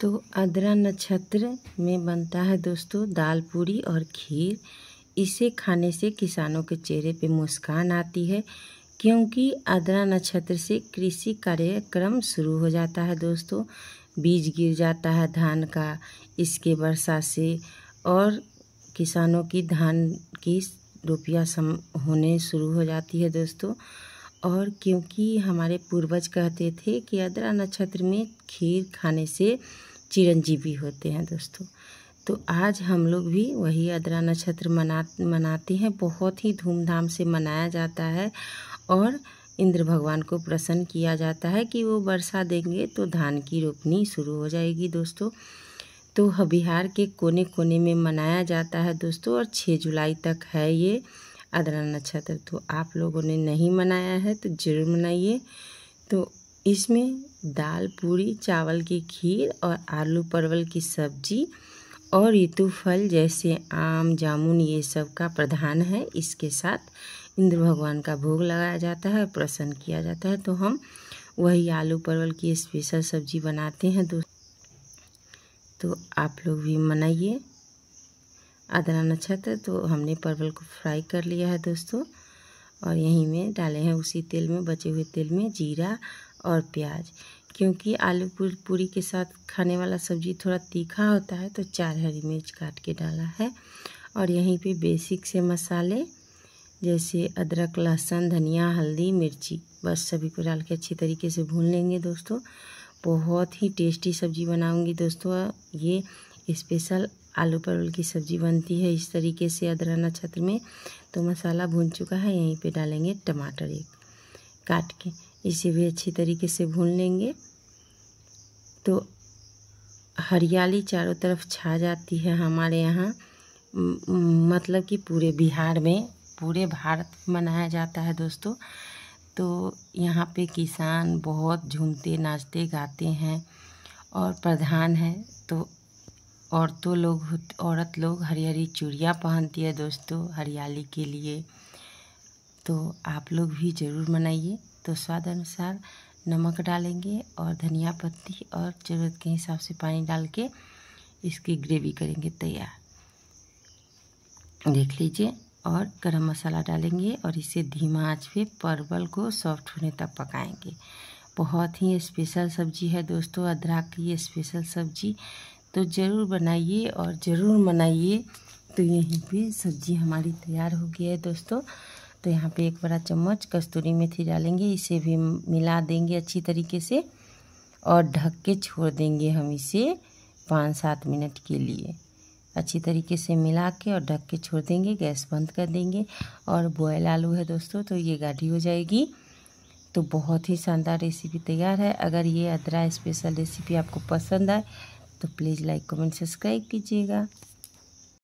तो अदरा नक्षत्र में बनता है दोस्तों दाल पूरी और खीर इसे खाने से किसानों के चेहरे पे मुस्कान आती है क्योंकि अदरा नक्षत्र से कृषि कार्यक्रम शुरू हो जाता है दोस्तों बीज गिर जाता है धान का इसके वर्षा से और किसानों की धान की रुपया सम होने शुरू हो जाती है दोस्तों और क्योंकि हमारे पूर्वज कहते थे कि अदरा नक्षत्र में खीर खाने से चिरंजीवी होते हैं दोस्तों तो आज हम लोग भी वही अदरा नक्षत्र मना मनाते हैं बहुत ही धूमधाम से मनाया जाता है और इंद्र भगवान को प्रसन्न किया जाता है कि वो वर्षा देंगे तो धान की रोपनी शुरू हो जाएगी दोस्तों तो बिहार के कोने कोने में मनाया जाता है दोस्तों और छः जुलाई तक है ये अदरा नक्षत्र तो आप लोगों ने नहीं मनाया है तो ज़रूर मनाइए तो इसमें दाल पूरी चावल की खीर और आलू परवल की सब्जी और ऋतु फल जैसे आम जामुन ये सब का प्रधान है इसके साथ इंद्र भगवान का भोग लगाया जाता है प्रसन्न किया जाता है तो हम वही आलू परवल की स्पेशल सब्जी बनाते हैं दोस्तों तो आप लोग भी मनाइए आधा था तो हमने परवल को फ्राई कर लिया है दोस्तों और यहीं में डाले हैं उसी तेल में बचे हुए तेल में जीरा और प्याज क्योंकि आलू पूरी के साथ खाने वाला सब्जी थोड़ा तीखा होता है तो चार हरी मिर्च काट के डाला है और यहीं पे बेसिक से मसाले जैसे अदरक लहसुन धनिया हल्दी मिर्ची बस सभी को डाल के अच्छी तरीके से भून लेंगे दोस्तों बहुत ही टेस्टी सब्जी बनाऊंगी दोस्तों ये स्पेशल आलू परवल की सब्ज़ी बनती है इस तरीके से अदराना छत्र में तो मसाला भून चुका है यहीं पे डालेंगे टमाटर एक काट के इसे भी अच्छी तरीके से भून लेंगे तो हरियाली चारों तरफ छा जाती है हमारे यहाँ मतलब कि पूरे बिहार में पूरे भारत में मनाया जाता है दोस्तों तो यहाँ पे किसान बहुत झूमते नाचते गाते हैं और प्रधान है तो औरतों लोग औरत लोग हरी हरी चूड़ियाँ पहनती है दोस्तों हरियाली के लिए तो आप लोग भी ज़रूर मनाइए तो स्वाद अनुसार नमक डालेंगे और धनिया पत्ती और ज़रूरत के हिसाब से पानी डाल के इसकी ग्रेवी करेंगे तैयार देख लीजिए और गरम मसाला डालेंगे और इसे धीमा आंच पे परवल को सॉफ्ट होने तक पकाएंगे बहुत ही स्पेशल सब्जी है दोस्तों अदरक की स्पेशल सब्जी तो ज़रूर बनाइए और ज़रूर मनाइए तो यहीं पे सब्जी हमारी तैयार हो गई है दोस्तों तो यहाँ पे एक बड़ा चम्मच कस्तूरी मेथी डालेंगे इसे भी मिला देंगे अच्छी तरीके से और ढक के छोड़ देंगे हम इसे पाँच सात मिनट के लिए अच्छी तरीके से मिला के और ढक के छोड़ देंगे गैस बंद कर देंगे और बॉयल आलू है दोस्तों तो ये गाढ़ी हो जाएगी तो बहुत ही शानदार रेसिपी तैयार है अगर ये अदरा स्पेशल रेसिपी आपको पसंद आए तो प्लीज़ लाइक कमेंट सब्सक्राइब कीजिएगा